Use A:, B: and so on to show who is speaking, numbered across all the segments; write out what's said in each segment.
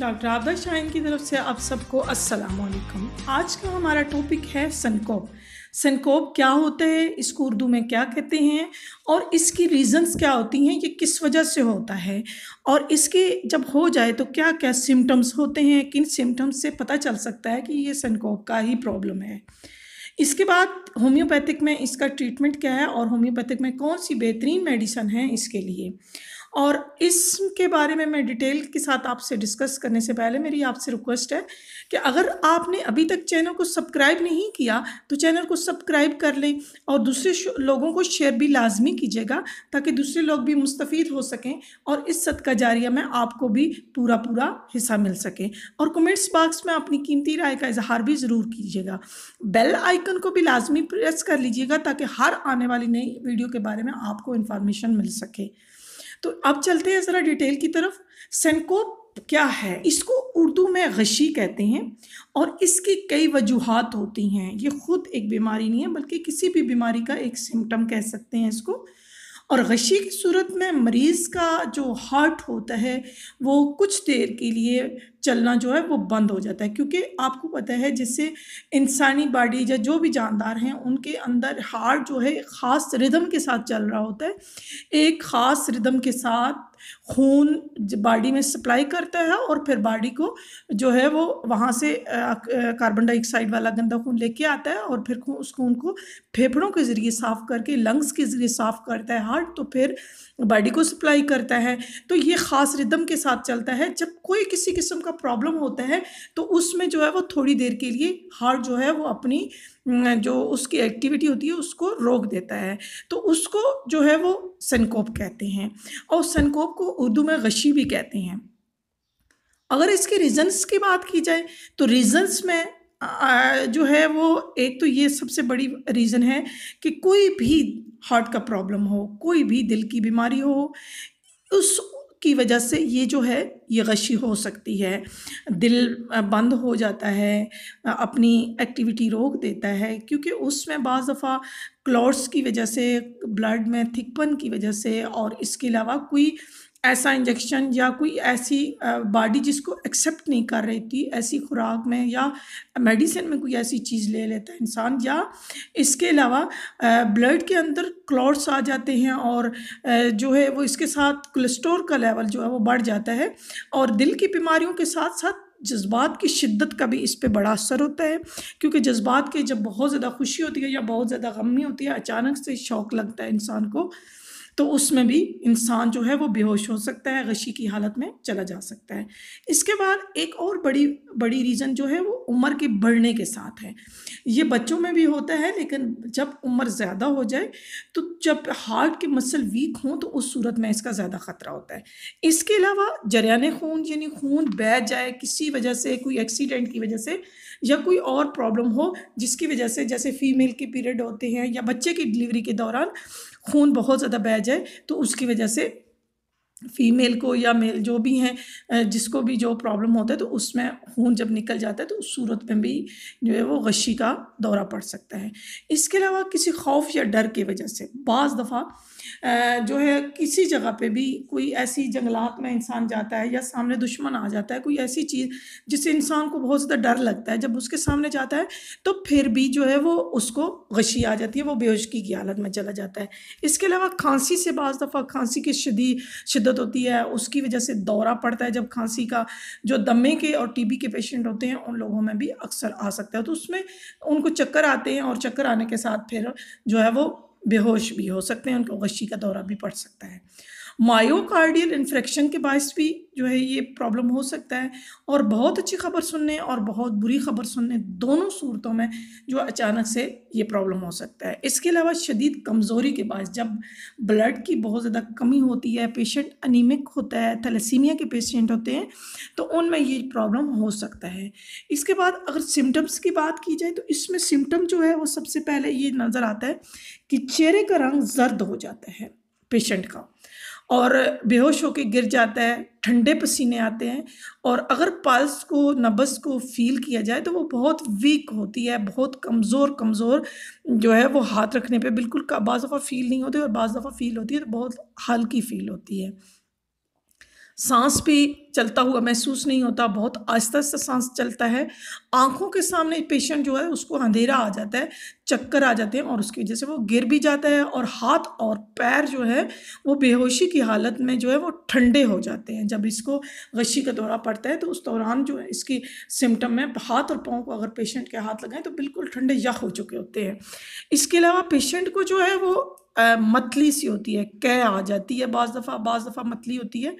A: Doctor आबदा Shahn की तरफ से आप सबको अस्सलाम वालेकुम आज का हमारा टॉपिक है सनकोप सनकोप क्या होता है इसको उर्दू में क्या कहते हैं और इसकी रीज़न्स क्या होती हैं ये किस वजह से होता है और इसके जब हो जाए तो क्या क्या सिम्टम्स होते हैं किन सिम्टम्स से पता चल सकता है कि ये सनकोप का ही प्रॉब्लम है इसके बाद होम्योपैथिक में इसका ट्रीटमेंट क्या है और होम्योपैथिक में कौन सी बेहतरीन मेडिसन है इसके लिए और इसके बारे में मैं डिटेल के साथ आपसे डिस्कस करने से पहले मेरी आपसे रिक्वेस्ट है कि अगर आपने अभी तक चैनल को सब्सक्राइब नहीं किया तो चैनल को सब्सक्राइब कर लें और दूसरे लोगों को शेयर भी लाजमी कीजिएगा ताकि दूसरे लोग भी मुस्तफ़ हो सकें और इस सदका जारिया में आपको भी पूरा पूरा हिस्सा मिल सके और कमेंट्स बाक्स में अपनी कीमती राय का इजहार भी ज़रूर कीजिएगा बेल आइकन को भी लाजमी प्रेस कर लीजिएगा ताकि हर आने वाली नई वीडियो के बारे में आपको इन्फॉर्मेशन मिल सके तो अब चलते हैं ज़रा डिटेल की तरफ सनकोप क्या है इसको उर्दू में गशी कहते हैं और इसकी कई वजूहत होती हैं ये ख़ुद एक बीमारी नहीं है बल्कि किसी भी बीमारी का एक सिम्टम कह सकते हैं इसको और गशी की सूरत में मरीज़ का जो हार्ट होता है वो कुछ देर के लिए चलना जो है वो बंद हो जाता है क्योंकि आपको पता है जिससे इंसानी बॉडी या जो भी जानदार हैं उनके अंदर हार्ट जो है ख़ास रिदम के साथ चल रहा होता है एक ख़ास रिदम के साथ खून बॉडी में सप्लाई करता है और फिर बॉडी को जो है वो वहाँ से कार्बन डाइऑक्साइड वाला गंदा खून लेके आता है और फिर खून उस खून को फेफड़ों के ज़रिए साफ़ करके लंग्स के ज़रिए साफ़ करता है हार्ट तो फिर बॉडी को सप्लाई करता है तो ये ख़ास रिदम के साथ चलता है जब कोई किसी किस्म का का प्रॉब्लम होता है तो उसमें जो है वो थोड़ी देर के लिए हार्ट जो है वो अपनी जो उसकी एक्टिविटी होती है उसको रोक देता है तो उसको जो है वो सनकोप कहते हैं और सनकोप को उर्दू में गशी भी कहते हैं अगर इसके रीजन्स की बात की जाए तो रीजन्स में जो है वो एक तो ये सबसे बड़ी रीज़न है कि कोई भी हार्ट का प्रॉब्लम हो कोई भी दिल की बीमारी हो उस की वजह से ये जो है ये गशी हो सकती है दिल बंद हो जाता है अपनी एक्टिविटी रोक देता है क्योंकि उसमें बज़ दफ़ा क्लॉट्स की वजह से ब्लड में थिकपन की वजह से और इसके अलावा कोई ऐसा इंजेक्शन या कोई ऐसी बॉडी जिसको एक्सेप्ट नहीं कर रही थी ऐसी खुराक में या मेडिसिन में कोई ऐसी चीज़ ले लेता है इंसान या इसके अलावा ब्लड के अंदर क्लॉट्स आ जाते हैं और जो है वो इसके साथ कोलेस्ट्रोल का लेवल जो है वो बढ़ जाता है और दिल की बीमारियों के साथ साथ जज्बात की शिद्दत का भी इस पर बड़ा असर होता है क्योंकि जज्बात के जब बहुत ज़्यादा खुशी होती है या बहुत ज़्यादा गमी होती है अचानक से शौक लगता है इंसान को तो उसमें भी इंसान जो है वो बेहोश हो सकता है गशी की हालत में चला जा सकता है इसके बाद एक और बड़ी बड़ी रीज़न जो है वो उम्र के बढ़ने के साथ है ये बच्चों में भी होता है लेकिन जब उम्र ज़्यादा हो जाए तो जब हार्ट के मसल वीक हों तो उस सूरत में इसका ज़्यादा ख़तरा होता है इसके अलावा जरियान खून यानी खून बह जाए किसी वजह से कोई एक्सीडेंट की वजह से या कोई और प्रॉब्लम हो जिसकी वजह से जैसे फ़ीमेल के पीरियड होते हैं या बच्चे की डिलीवरी के दौरान खून बहुत ज़्यादा बह जाए तो उसकी वजह से फीमेल को या मेल जो भी हैं जिसको भी जो प्रॉब्लम होता है तो उसमें खून जब निकल जाता है तो उस सूरत में भी जो है वो गशी का दौरा पड़ सकता है इसके अलावा किसी खौफ या डर की वजह से बज़ दफ़ा जो है किसी जगह पे भी कोई ऐसी जंगलात में इंसान जाता है या सामने दुश्मन आ जाता है कोई ऐसी चीज़ जिससे इंसान को बहुत ज़्यादा डर लगता है जब उसके सामने जाता है तो फिर भी जो है वो उसको गशी आ जाती है वो बेहोशकी की हालत में चला जाता है इसके अलावा खांसी से बज़ दफ़ा खांसी की शदी शिद्दत होती है उसकी वजह से दौरा पड़ता है जब खांसी का जो दमे के और बी के पेशेंट होते हैं उन लोगों में भी अक्सर आ सकता है तो उसमें उनको चक्कर आते हैं और चक्कर आने के साथ फिर जो है वो बेहोश भी हो सकते हैं उनको गशी का दौरा भी पड़ सकता है मायोकार्डियल इन्फ्रेक्शन के बायस भी जो है ये प्रॉब्लम हो सकता है और बहुत अच्छी खबर सुनने और बहुत बुरी खबर सुनने दोनों सूरतों में जो अचानक से ये प्रॉब्लम हो सकता है इसके अलावा शदीद कमज़ोरी के बायस जब ब्लड की बहुत ज़्यादा कमी होती है पेशेंट अनिमिक होता है थैलेसीमिया के पेशेंट होते हैं तो उनमें ये प्रॉब्लम हो सकता है इसके बाद अगर सिम्टम्स की बात की जाए तो इसमें सिम्टम जो है वो सबसे पहले ये नज़र आता है कि चेहरे का रंग जर्द हो जाता है पेशेंट का और बेहोश होकर गिर जाता है ठंडे पसीने आते हैं और अगर पल्स को नब्स को फील किया जाए तो वो बहुत वीक होती है बहुत कमज़ोर कमज़ोर जो है वो हाथ रखने पे बिल्कुल बाज़ दफ़ा फील नहीं होती और बाज़ दफ़ा फील होती है तो बहुत हल्की फील होती है सांस भी चलता हुआ महसूस नहीं होता बहुत आहिस्ता आहिस्ता सांस चलता है आँखों के सामने पेशेंट जो है उसको अंधेरा आ जाता है चक्कर आ जाते हैं और उसकी वजह से वो गिर भी जाता है और हाथ और पैर जो है वो बेहोशी की हालत में जो है वो ठंडे हो जाते हैं जब इसको गशी का दौरा पड़ता है तो उस दौरान जो है इसकी सिम्टम में हाथ और पाँव को अगर पेशेंट के हाथ लगाएं तो बिल्कुल ठंडे यख हो चुके होते हैं इसके अलावा पेशेंट को जो है वो मतली सी होती है कै आ जाती है बज़ दफ़ा बज़ दफ़ा मतली होती है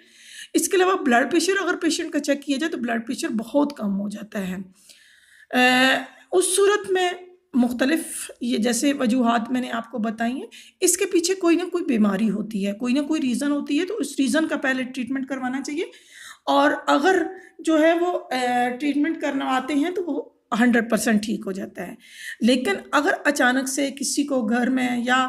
A: इसके अलावा ब्लड प्रेशर अगर पेशेंट का चेक किया जाए तो ब्लड प्रेशर बहुत कम हो जाता है आ, उस सूरत में मुख्तलिफ ये जैसे वजूहत मैंने आपको बताई हैं इसके पीछे कोई ना कोई बीमारी होती है कोई ना कोई रीज़न होती है तो उस रीज़न का पहले ट्रीटमेंट करवाना चाहिए और अगर जो है वो ट्रीटमेंट करवाते हैं तो वो हंड्रेड परसेंट ठीक हो जाता है लेकिन अगर अचानक से किसी को घर में या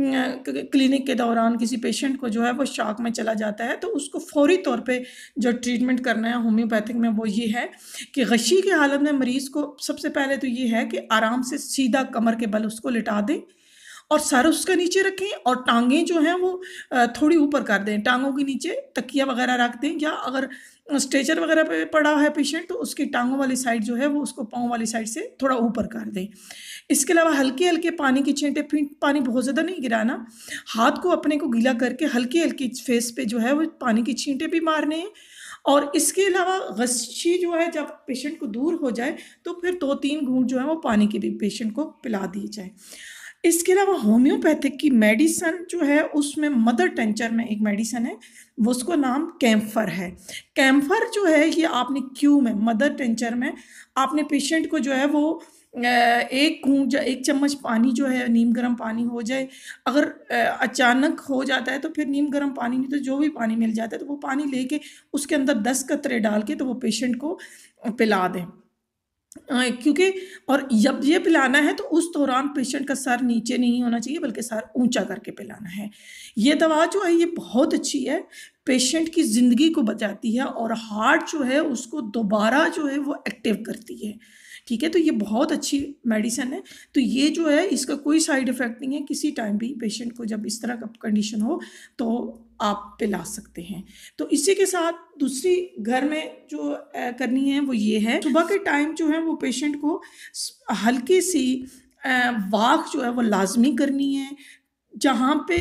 A: क्लिनिक के दौरान किसी पेशेंट को जो है वो शॉक में चला जाता है तो उसको फौरी तौर पे जो ट्रीटमेंट करना है होम्योपैथिक में वो ये है कि गशी की हालत में मरीज़ को सबसे पहले तो ये है कि आराम से सीधा कमर के बल उसको लिटा दें और सर उसका नीचे रखें और टांगें जो हैं वो थोड़ी ऊपर कर दें टांगों के नीचे तकिया वगैरह रख दें या अगर स्ट्रेचर वगैरह पे पड़ा है पेशेंट तो उसकी टांगों वाली साइड जो है वो उसको पाँव वाली साइड से थोड़ा ऊपर कर दें इसके अलावा हल्के हल्के पानी की छींटे पानी बहुत ज़्यादा नहीं गिराना हाथ को अपने को गीला करके हल्के हल्के फेस पे जो है वो पानी की छींटे भी मारने हैं और इसके अलावा गश्ची जो है जब पेशेंट को दूर हो जाए तो फिर दो तीन घूट जो है वो पानी के भी पेशेंट को पिला दिए जाए इसके अलावा होम्योपैथिक की मेडिसन जो है उसमें मदर टेंचर में एक मेडिसन है वो उसको नाम कैम्फर है कैम्फर जो है ये आपने क्यू में मदर टेंचर में आपने पेशेंट को जो है वो एक घूट एक चम्मच पानी जो है नीम गर्म पानी हो जाए अगर अचानक हो जाता है तो फिर नीम गर्म पानी नहीं तो जो भी पानी मिल जाता है तो वो पानी लेके उसके अंदर दस कतरे डाल के तो वो पेशेंट को पिला दें क्योंकि और जब ये पिलाना है तो उस दौरान पेशेंट का सर नीचे नहीं होना चाहिए बल्कि सर ऊंचा करके पिलाना है ये दवा जो है ये बहुत अच्छी है पेशेंट की ज़िंदगी को बचाती है और हार्ट जो है उसको दोबारा जो है वो एक्टिव करती है ठीक है तो ये बहुत अच्छी मेडिसिन है तो ये जो है इसका कोई साइड इफ़ेक्ट नहीं है किसी टाइम भी पेशेंट को जब इस तरह का कंडीशन हो तो आप पे ला सकते हैं तो इसी के साथ दूसरी घर में जो करनी है वो ये है सुबह के टाइम जो है वो पेशेंट को हल्की सी वाक जो है वो लाजमी करनी है जहाँ पे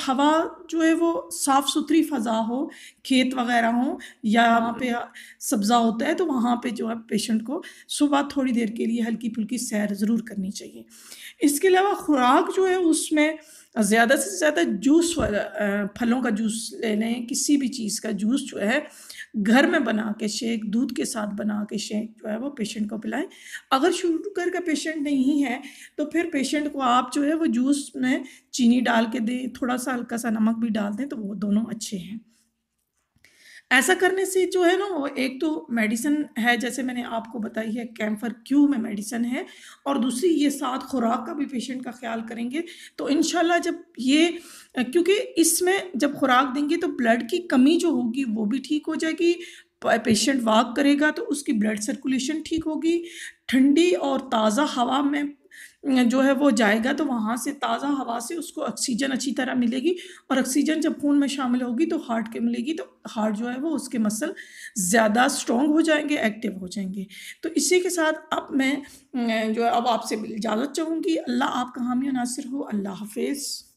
A: हवा जो है वो साफ सुथरी फजा हो खेत वगैरह हो या हाँ। वहाँ पे सब्जा होता है तो वहाँ पे जो है पेशेंट को सुबह थोड़ी देर के लिए हल्की फुल्की सैर ज़रूर करनी चाहिए इसके अलावा खुराक जो है उसमें ज़्यादा से ज़्यादा जूस फलों का जूस ले लें किसी भी चीज़ का जूस जो है घर में बना के शेक दूध के साथ बना के शेक जो है वो पेशेंट को पिलाएं अगर शुगर का पेशेंट नहीं है तो फिर पेशेंट को आप जो है वो जूस में चीनी डाल के दें थोड़ा सा हल्का सा नमक भी डाल दें तो वो दोनों अच्छे हैं ऐसा करने से जो है ना वो एक तो मेडिसन है जैसे मैंने आपको बताई है कैम्फर क्यू में मेडिसन है और दूसरी ये साथ खुराक का भी पेशेंट का ख्याल करेंगे तो इन जब ये क्योंकि इसमें जब खुराक देंगे तो ब्लड की कमी जो होगी वो भी ठीक हो जाएगी पेशेंट वाक करेगा तो उसकी ब्लड सर्कुलेशन ठीक होगी ठंडी और ताज़ा हवा में जो है वो जाएगा तो वहाँ से ताज़ा हवा से उसको ऑक्सीजन अच्छी तरह मिलेगी और ऑक्सीजन जब खून में शामिल होगी तो हार्ट के मिलेगी तो हार्ट जो है वो उसके मसल ज़्यादा स्ट्रॉन्ग हो जाएंगे एक्टिव हो जाएंगे तो इसी के साथ अब मैं जो है अब आपसे इजाज़त चाहूँगी अल्लाह आपका हामी नासिर हो अल्लाह हाफिज़